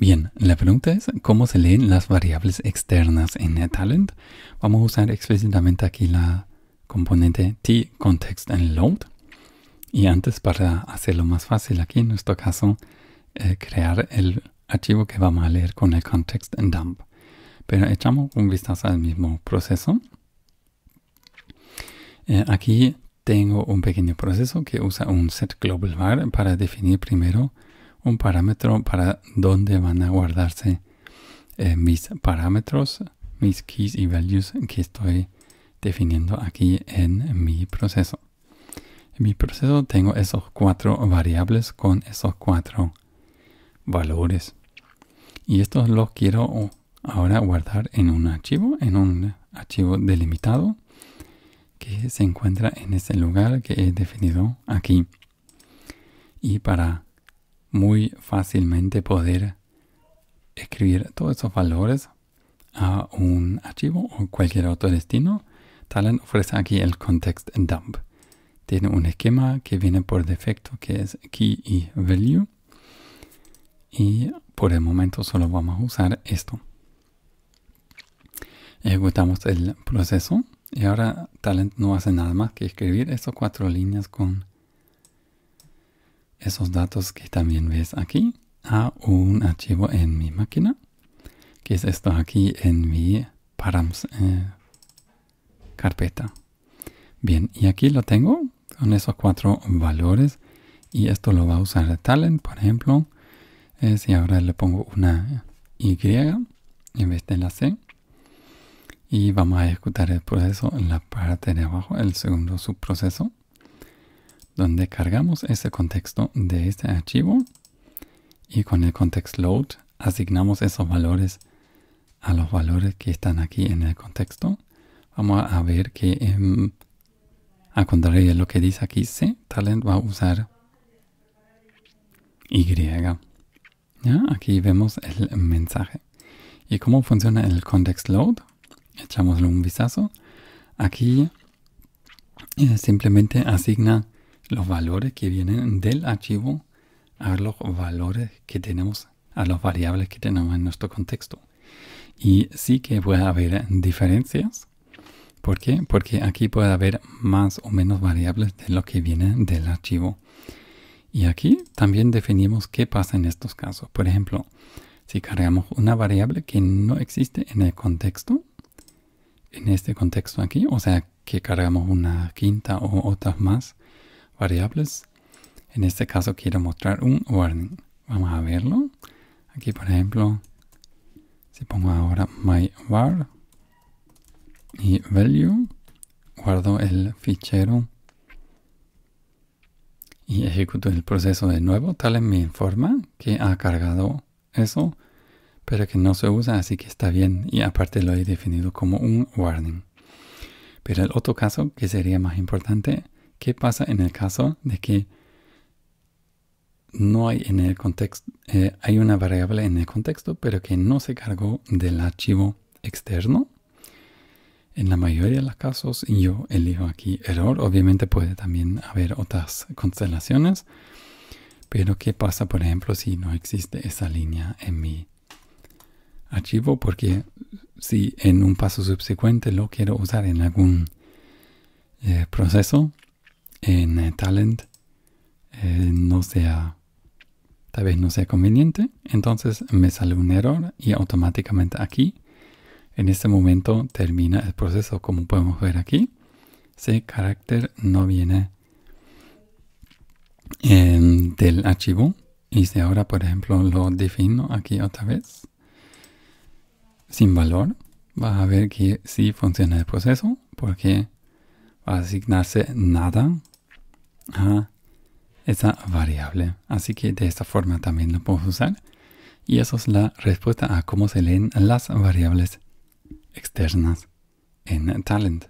Bien, la pregunta es cómo se leen las variables externas en Talent. Vamos a usar explícitamente aquí la componente t and load. Y antes para hacerlo más fácil aquí en nuestro caso, eh, crear el archivo que vamos a leer con el context and dump. Pero echamos un vistazo al mismo proceso. Eh, aquí tengo un pequeño proceso que usa un set global para definir primero un parámetro para dónde van a guardarse eh, mis parámetros, mis keys y values que estoy definiendo aquí en mi proceso. En mi proceso tengo esos cuatro variables con esos cuatro valores. Y estos los quiero ahora guardar en un archivo, en un archivo delimitado que se encuentra en ese lugar que he definido aquí. Y para muy fácilmente poder escribir todos esos valores a un archivo o cualquier otro destino. Talent ofrece aquí el context dump. Tiene un esquema que viene por defecto que es key y value. Y por el momento solo vamos a usar esto. Ejecutamos el proceso y ahora Talent no hace nada más que escribir estas cuatro líneas con esos datos que también ves aquí a un archivo en mi máquina, que es esto aquí en mi params eh, carpeta. Bien, y aquí lo tengo con esos cuatro valores y esto lo va a usar talent, por ejemplo. Eh, si ahora le pongo una Y en vez de la C y vamos a ejecutar el proceso en la parte de abajo, el segundo subproceso donde cargamos ese contexto de este archivo y con el context load asignamos esos valores a los valores que están aquí en el contexto. Vamos a ver que em, a contrario de lo que dice aquí C, talent va a usar Y. ¿Ya? Aquí vemos el mensaje. ¿Y cómo funciona el context load? Echámosle un vistazo. Aquí eh, simplemente asigna los valores que vienen del archivo a los valores que tenemos, a las variables que tenemos en nuestro contexto. Y sí que puede haber diferencias. ¿Por qué? Porque aquí puede haber más o menos variables de lo que viene del archivo. Y aquí también definimos qué pasa en estos casos. Por ejemplo, si cargamos una variable que no existe en el contexto, en este contexto aquí, o sea, que cargamos una quinta o otras más, variables. En este caso quiero mostrar un warning. Vamos a verlo. Aquí, por ejemplo, si pongo ahora my var y value, guardo el fichero y ejecuto el proceso de nuevo. Tal me informa que ha cargado eso, pero que no se usa, así que está bien. Y aparte lo he definido como un warning. Pero el otro caso que sería más importante ¿Qué pasa en el caso de que no hay en el contexto, eh, hay una variable en el contexto, pero que no se cargó del archivo externo? En la mayoría de los casos yo elijo aquí error. Obviamente puede también haber otras constelaciones. Pero ¿qué pasa, por ejemplo, si no existe esa línea en mi archivo? Porque si en un paso subsecuente lo quiero usar en algún eh, proceso, en eh, Talent eh, no sea, tal vez no sea conveniente. Entonces me sale un error y automáticamente aquí, en este momento termina el proceso. Como podemos ver aquí, ese carácter no viene em, del archivo. Y si ahora, por ejemplo, lo defino aquí otra vez, sin valor, vas a ver que sí funciona el proceso, porque asignarse nada a esa variable. Así que de esta forma también lo podemos usar. Y eso es la respuesta a cómo se leen las variables externas en Talent.